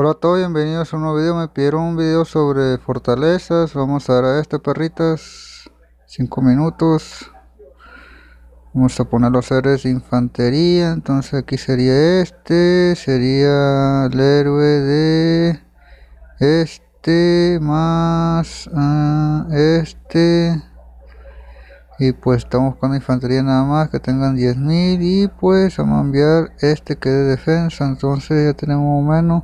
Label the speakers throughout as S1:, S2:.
S1: Hola a todos, bienvenidos a un nuevo video. Me pidieron un video sobre fortalezas. Vamos a dar a este perritas. 5 minutos. Vamos a poner los héroes de infantería. Entonces aquí sería este. Sería el héroe de este más ah, este. Y pues estamos con infantería nada más que tengan 10.000. Y pues vamos a enviar este que es de defensa. Entonces ya tenemos menos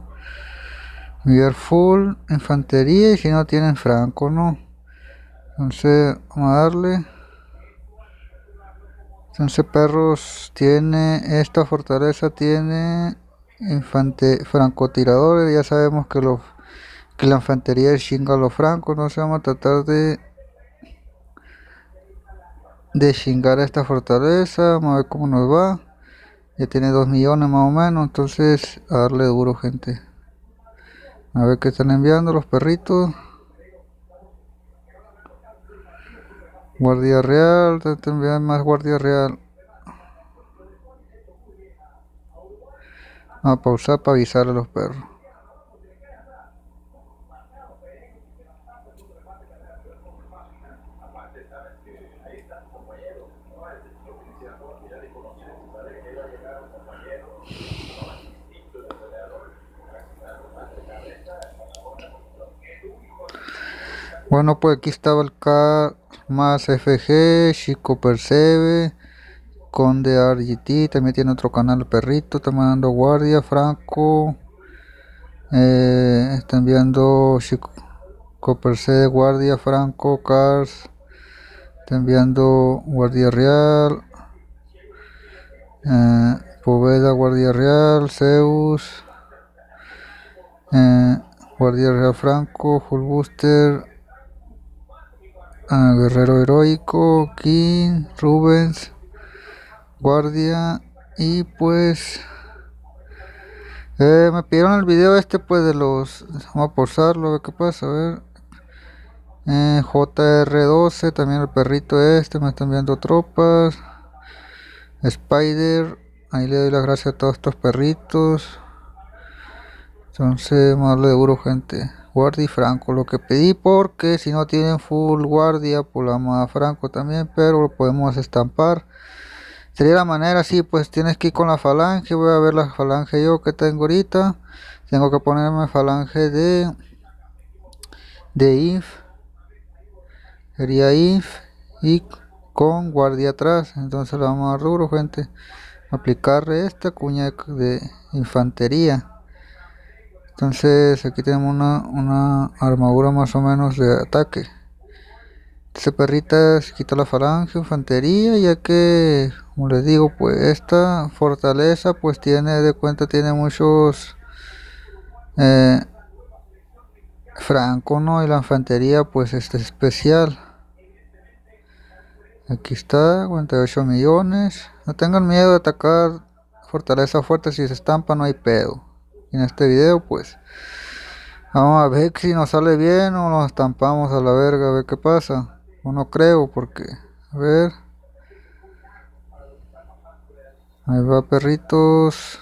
S1: enviar full infantería y si no tienen franco no entonces vamos a darle entonces perros tiene esta fortaleza tiene infante francotiradores ya sabemos que los que la infantería chinga a los francos no se vamos a tratar de de chingar a esta fortaleza vamos a ver cómo nos va ya tiene dos millones más o menos entonces a darle duro gente a ver qué están enviando los perritos. Guardia Real, te envían más Guardia Real. a ah, pausar para avisar a los perros. Bueno, pues aquí estaba el K más FG, Chico Percebe, Conde RGT, también tiene otro canal Perrito, está mandando Guardia, Franco, eh, está enviando Chico Percebe, Guardia, Franco, Cars, está enviando Guardia Real, eh, Poveda, Guardia Real, Zeus, eh, Guardia Real Franco, Full Booster, Ah, guerrero Heroico, King, Rubens, Guardia y pues eh, me pidieron el video este pues de los vamos a posarlo, a ver qué pasa, a ver JR12, también el perrito este, me están viendo tropas Spider, ahí le doy las gracias a todos estos perritos entonces más duro gente guardia franco lo que pedí porque si no tienen full guardia por pues la más franco también pero lo podemos estampar sería la manera así pues tienes que ir con la falange voy a ver la falange yo que tengo ahorita tengo que ponerme falange de de inf. sería inf y con guardia atrás entonces lo vamos a rubro gente aplicar esta cuña de infantería entonces aquí tenemos una, una armadura más o menos de ataque. Este perrita se quita la falange, infantería, ya que, como les digo, pues esta fortaleza pues tiene de cuenta, tiene muchos eh, franco, ¿no? Y la infantería pues este es especial. Aquí está, 48 millones. No tengan miedo de atacar fortaleza fuerte si se estampa, no hay pedo en este video pues vamos a ver si nos sale bien o nos estampamos a la verga a ver qué pasa o no creo porque a ver ahí va perritos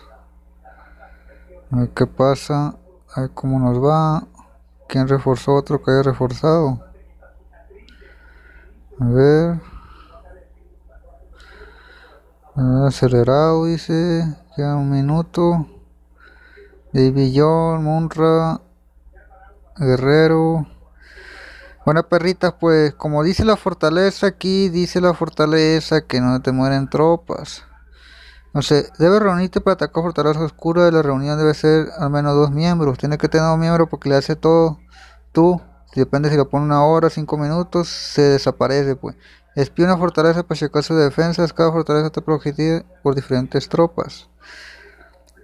S1: a ver qué pasa a ver cómo nos va quién reforzó otro que haya reforzado a ver ah, acelerado dice ya un minuto Divillón, Munra, Guerrero. Bueno, perritas, pues como dice la fortaleza aquí, dice la fortaleza que no te mueren tropas. No sé, debe reunirte para atacar fortaleza oscura. De la reunión debe ser al menos dos miembros. Tiene que tener dos miembros porque le hace todo tú. Depende si lo pone una hora, cinco minutos, se desaparece, pues. Espía una fortaleza para checar sus defensas. Cada fortaleza está protegida por diferentes tropas.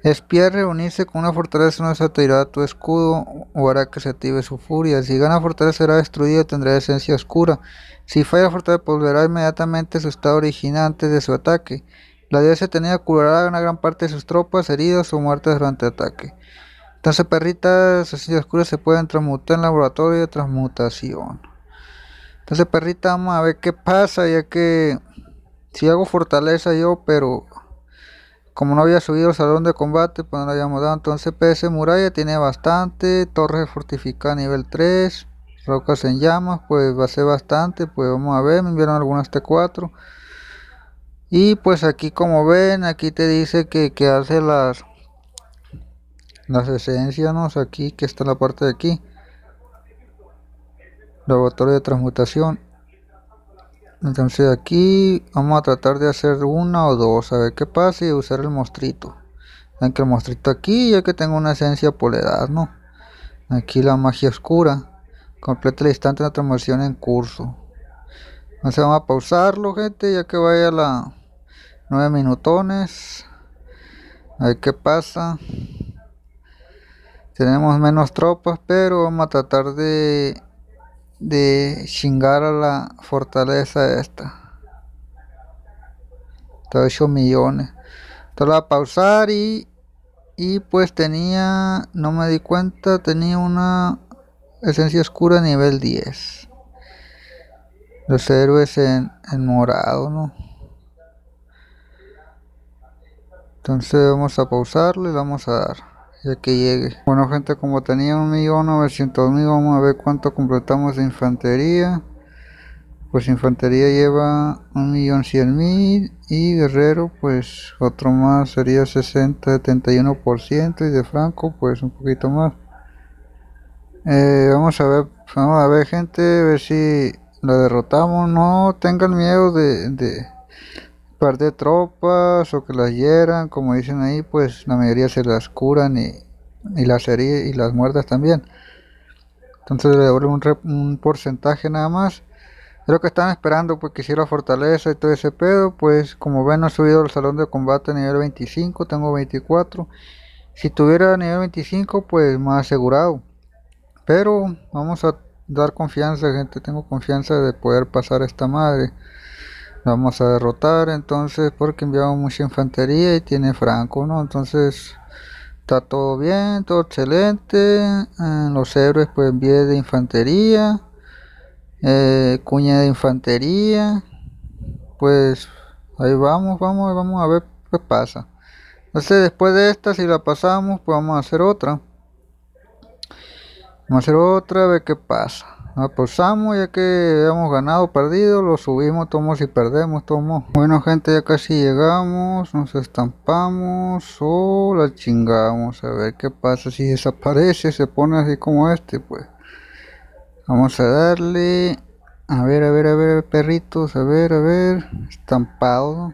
S1: Espiar reunirse con una fortaleza no a tu escudo o hará que se active su furia. Si gana fortaleza será destruido tendrá esencia oscura. Si falla fortaleza volverá inmediatamente su estado original antes de su ataque. La diosa tenía curará una gran parte de sus tropas heridas o muertas durante el ataque. Entonces perritas esencia oscura se pueden transmutar en laboratorio de transmutación. Entonces perrita vamos a ver qué pasa ya que si hago fortaleza yo pero como no había subido el salón de combate, pues no lo habíamos dado. Entonces PS Muralla tiene bastante. torre fortificada nivel 3. Rocas en llamas, pues va a ser bastante. Pues vamos a ver, me enviaron algunas T4. Y pues aquí como ven, aquí te dice que, que hace las, las esencias, aquí, que está la parte de aquí. Laboratorio de transmutación. Entonces aquí vamos a tratar de hacer una o dos, a ver qué pasa y usar el mostrito. Ven que el mostrito aquí ya que tengo una esencia por edad, ¿no? Aquí la magia oscura. Completa el instante de la transmisión en curso. Entonces vamos a pausarlo, gente, ya que vaya la nueve minutones. A ver qué pasa. Tenemos menos tropas, pero vamos a tratar de de chingar a la fortaleza esta. Estaba 8 millones. Entonces la pausar y, y pues tenía, no me di cuenta, tenía una esencia oscura nivel 10. Los héroes en, en morado, ¿no? Entonces vamos a pausarle y vamos a dar ya que llegue. Bueno gente, como tenía un millón novecientos mil, vamos a ver cuánto completamos de infantería. Pues infantería lleva un millón mil y guerrero pues otro más sería 60, 71% y de franco pues un poquito más. Eh, vamos a ver, vamos a ver gente, a ver si lo derrotamos. No tengan miedo de perder tropas o que las hieran, como dicen ahí, pues la mayoría se las curan y, y las heridas y las muertas también. Entonces le devuelven un, porcentaje nada más. creo que están esperando, pues que la fortaleza y todo ese pedo, pues como ven no he subido el salón de combate a nivel 25, tengo 24. Si tuviera nivel 25, pues más asegurado. Pero vamos a dar confianza, gente, tengo confianza de poder pasar esta madre vamos a derrotar entonces porque enviamos mucha infantería y tiene Franco, ¿no? Entonces está todo bien, todo excelente. Eh, los héroes pues envié de infantería, eh, cuña de infantería. Pues ahí vamos, vamos, vamos a ver qué pasa. Entonces después de esta, si la pasamos, pues vamos a hacer otra. Vamos a hacer otra, a ver qué pasa apostamos ah, pues ya que hemos ganado perdido lo subimos tomos y perdemos tomo bueno gente ya casi llegamos nos estampamos o la chingamos a ver qué pasa si desaparece se pone así como este pues vamos a darle a ver a ver a ver perritos a ver a ver estampado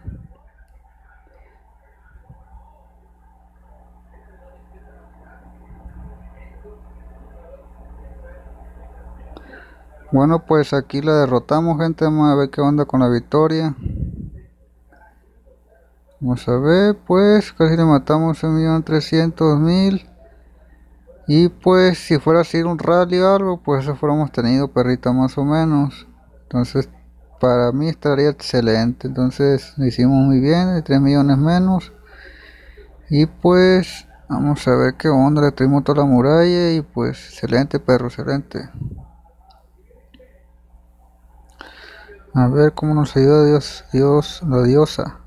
S1: Bueno, pues aquí la derrotamos, gente. Vamos a ver qué onda con la victoria. Vamos a ver, pues casi le matamos trescientos mil Y pues si fuera así un rally o algo, pues eso fuéramos tenido perrita más o menos. Entonces, para mí estaría excelente. Entonces, lo hicimos muy bien, 3 millones menos. Y pues, vamos a ver qué onda. Le tuvimos toda la muralla y pues, excelente perro, excelente. A ver cómo nos ayuda Dios, Dios, la diosa.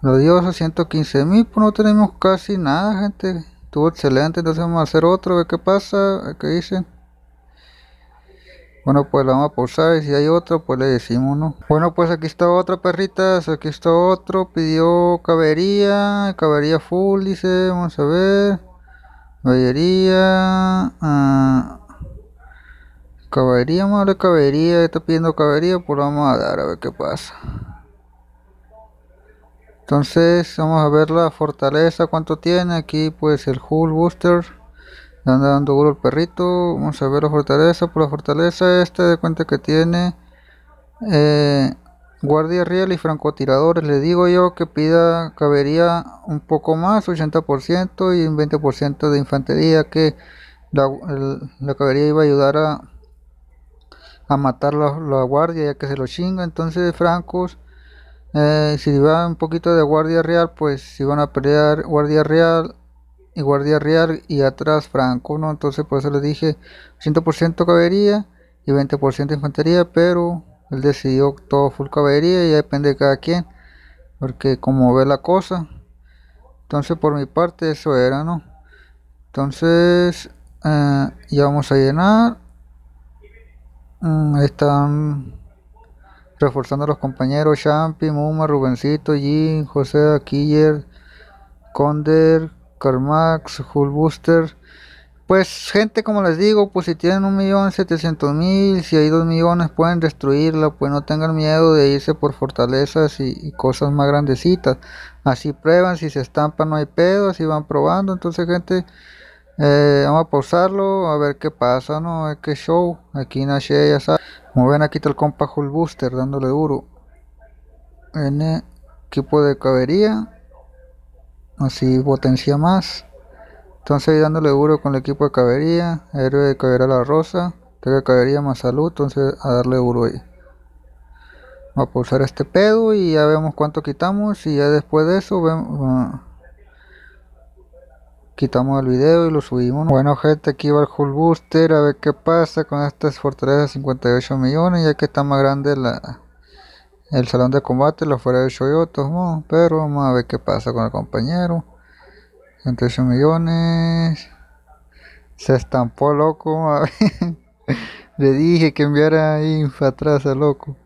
S1: La diosa 115 mil, pues no tenemos casi nada, gente. Estuvo excelente, entonces vamos a hacer otro, a qué pasa, que dicen. Bueno, pues la vamos a pulsar y si hay otro, pues le decimos, ¿no? Bueno, pues aquí está otra, perritas. Aquí está otro. Pidió cabería. Cabería full, dice. Vamos a ver. Cabería. Ah, Caballería, madre caballería, está pidiendo caballería, pues vamos a dar a ver qué pasa. Entonces vamos a ver la fortaleza, cuánto tiene. Aquí pues el Hull Booster. anda dando duro el perrito. Vamos a ver la fortaleza. Por pues, la fortaleza este de cuenta que tiene eh, guardia real y francotiradores. Le digo yo que pida cabería un poco más, 80% y un 20% de infantería. Que la, caballería la cabería iba a ayudar a a matar la, guardia ya que se lo chinga. Entonces francos, eh, si va un poquito de guardia real, pues si van a pelear guardia real y guardia real y atrás franco, ¿no? Entonces por eso les dije 100% caballería y 20% infantería, pero él decidió todo full caballería y depende de cada quien, porque como ve la cosa. Entonces por mi parte eso era, ¿no? Entonces eh, ya vamos a llenar. Mm, están reforzando los compañeros Champi, Muma, Rubencito, Jin, José Killer, Conder, Carmax, Hulbuster. Pues gente, como les digo, pues si tienen un millón setecientos mil, si hay dos millones pueden destruirla, pues no tengan miedo de irse por fortalezas y, cosas más grandecitas. Así prueban, si se estampan no hay pedo, así van probando. Entonces gente, eh, vamos a pausarlo, a ver qué pasa, ¿no? Es que show, aquí nace, ya sabe. Como ven, aquí está el compa Hull Booster dándole duro. N, equipo de cabería. Así potencia más. Entonces, dándole duro con el equipo de cabería. Héroe de cabería la rosa. Tengo cabería más salud, entonces a darle duro ahí. Vamos a pulsar este pedo y ya vemos cuánto quitamos. Y ya después de eso, vemos. Ah, quitamos el video y lo subimos. Bueno gente, aquí va el Hulk Booster a ver qué pasa con estas fortalezas de 58 millones, ya que está más grande la, el salón de combate, la fuera de Shoyotos, ¿no? pero vamos a ver qué pasa con el compañero. 58 millones. Se estampó loco. Le dije que enviara info atrás a loco.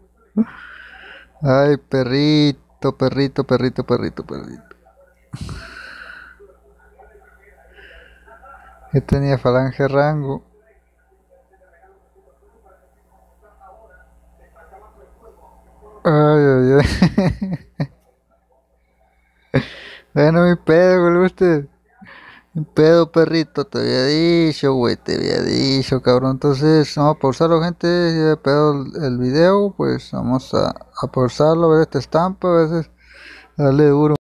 S1: Ay, perrito, perrito, perrito, perrito, perrito. que tenía falange rango. Ay, ay, ay. bueno, mi pedo, güey, Mi pedo, perrito, te había dicho, güey, te había dicho, cabrón. Entonces, vamos a pausarlo, gente. Si pedo el video, pues vamos a, a pausarlo, a ver esta estampa, a veces darle duro.